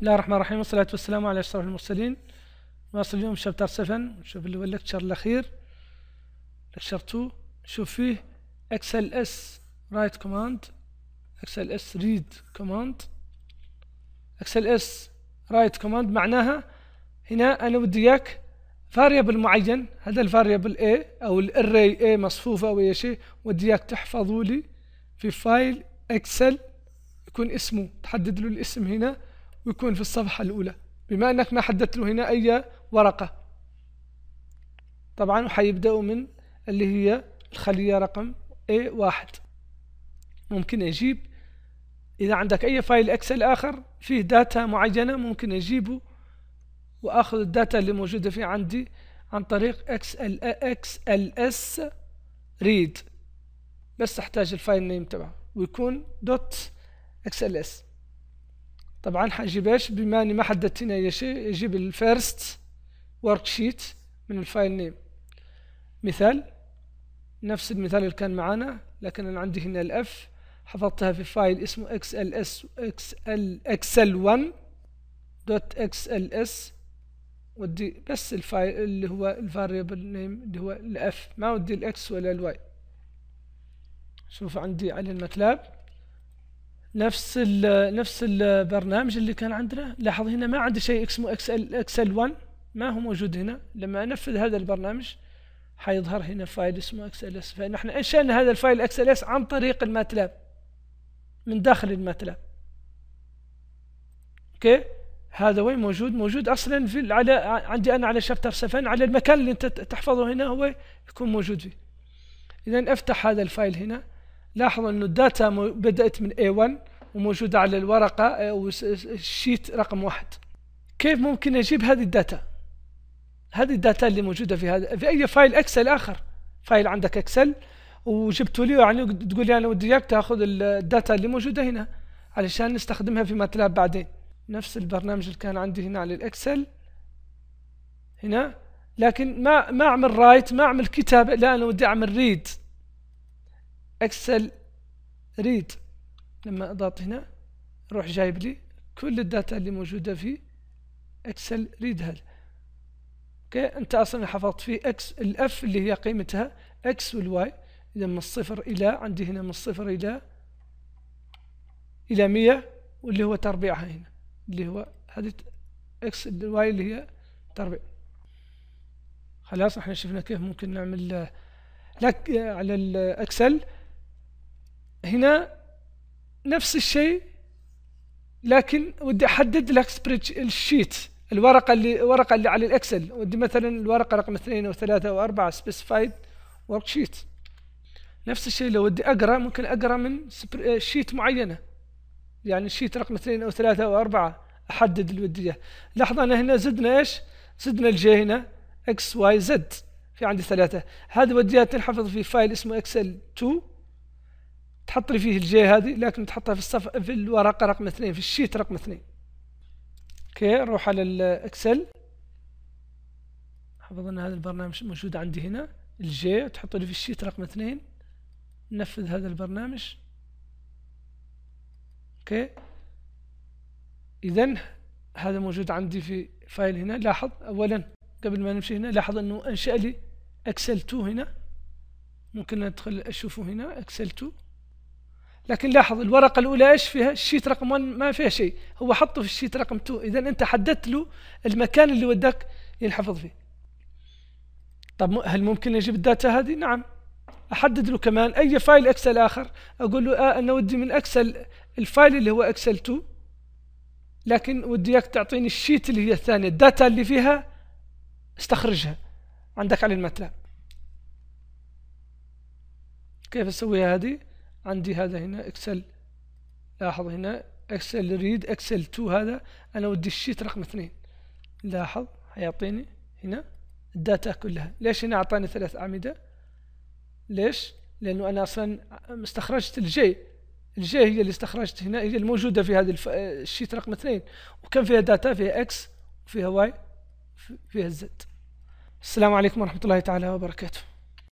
بسم الله الرحمن الرحيم والصلاة والسلام على أشرف المرسلين نواصل اليوم شابتر 7 نشوف اللي هو الليكتشر الأخير لكتشر 2 نشوف فيه اكسل اس رايت كوماند اكسل اس ريد كوماند اكسل اس رايت كوماند معناها هنا أنا بدي إياك فاريبل معين هذا الفاريبل A أو الاري A مصفوفة أو أي شيء ودي إياك تحفظه لي في فايل اكسل يكون اسمه تحدد له الاسم هنا ويكون في الصفحة الأولى بما أنك ما حددت له هنا أي ورقة طبعا وحيبدأوا من اللي هي الخلية رقم A1 ممكن أجيب إذا عندك أي فايل إكسل آخر فيه داتا معينة ممكن أجيبه وآخذ الداتا اللي موجودة فيه عندي عن طريق XLS read بس أحتاج الفايل نيم تبعه ويكون دوت XLS طبعا ايش بما اني ما حددت هنا اي شيء اجيب الفيرست ورك شيت من الفايل نيم مثال نفس المثال اللي كان معانا لكن انا عندي هنا الاف حفظتها في فايل اسمه xls xl 1.xls 1 دوت ودي بس الفايل اللي هو الفاريبل نيم اللي هو الاف ما ودي الاكس ولا الواي شوف عندي على الماتلاب نفس ال نفس البرنامج اللي كان عندنا لاحظ هنا ما عنده شيء اسمه اكسل اكسل 1 ما هو موجود هنا لما انفذ هذا البرنامج حيظهر هنا فايل اسمه اكسل اس فنحن انشأنا هذا الفايل اكسل اس عن طريق الماتلاب من داخل الماتلاب اوكي هذا وين موجود موجود اصلا في على عندي انا على شابتر 7 على المكان اللي انت تحفظه هنا هو يكون موجود فيه اذا افتح هذا الفايل هنا لاحظوا انه الداتا بدأت من A1 وموجودة على الورقة أو الشيت رقم واحد كيف ممكن أجيب هذه الداتا هذه الداتا اللي موجودة في هذا في أي فايل أكسل آخر فايل عندك أكسل وجبت لي يعني تقول لي أنا ودي إياك تأخذ الداتا اللي موجودة هنا علشان نستخدمها في ماتلاب بعدين نفس البرنامج اللي كان عندي هنا على الأكسل هنا لكن ما ما أعمل رايت ما أعمل كتابة لا أنا ودي أعمل ريد اكسل ريد لما اضغط هنا روح جايب لي كل الداتا اللي موجودة في اكسل ريد هذا اوكي انت اصلا حفظت فيه اكس الاف اللي هي قيمتها اكس والواي اذا من الصفر الى عندي هنا من الصفر الى الى مية واللي هو تربيعها هنا اللي هو هذه اكس الواي اللي هي تربيع خلاص احنا شفنا كيف ممكن نعمل لك على الاكسل هنا نفس الشيء لكن ودي احدد لك الشيت الورقه اللي الورقه اللي على الاكسل ودي مثلا الورقه رقم اثنين وثلاثه واربعه سبيسيفايد ورك شيت نفس الشيء لو ودي اقرا ممكن اقرا من شيت آه، معينه يعني شيت رقم اثنين او ثلاثه او اربعه احدد اللي ودي اياه لحظه انا هنا زدنا ايش؟ زدنا الجي هنا اكس واي زد في عندي ثلاثه هذه وديها تنحفظ في فايل اسمه اكسل 2 تحط لي فيه الجي هذه لكن تحطها في الصف في الورقه رقم اثنين في الشيت رقم اثنين اوكي نروح على الاكسل حفظ ان هذا البرنامج موجود عندي هنا الجي تحطه لي في الشيت رقم اثنين ننفذ هذا البرنامج اوكي اذا هذا موجود عندي في فايل هنا لاحظ اولا قبل ما نمشي هنا لاحظ انه انشا لي اكسل 2 هنا ممكن ادخل اشوفه هنا اكسل 2 لكن لاحظ الورقة الأولى إيش فيها؟ الشيت رقم 1 ما فيها شيء، هو حطه في الشيت رقم 2، إذا أنت حددت له المكان اللي وداك ينحفظ فيه. طب هل ممكن أجيب الداتا هذه؟ نعم. أحدد له كمان أي فايل إكسل آخر، أقول له آه أنا ودي من إكسل الفايل اللي هو إكسل 2 لكن ودي إياك تعطيني الشيت اللي هي الثانية، الداتا اللي فيها استخرجها عندك على المتلاب. كيف أسويها هذه؟ عندي هذا هنا اكسل لاحظ هنا اكسل ريد اكسل 2 هذا انا ودي الشيت رقم اثنين لاحظ هيعطيني هنا الداتا كلها ليش هنا اعطاني ثلاث اعمدة ليش لانه انا اصلا استخرجت الجي الجي هي اللي استخرجت هنا هي الموجودة في هذا الشيت رقم اثنين وكان فيها داتا فيها اكس وفيها واي فيها زد السلام عليكم ورحمة الله تعالى وبركاته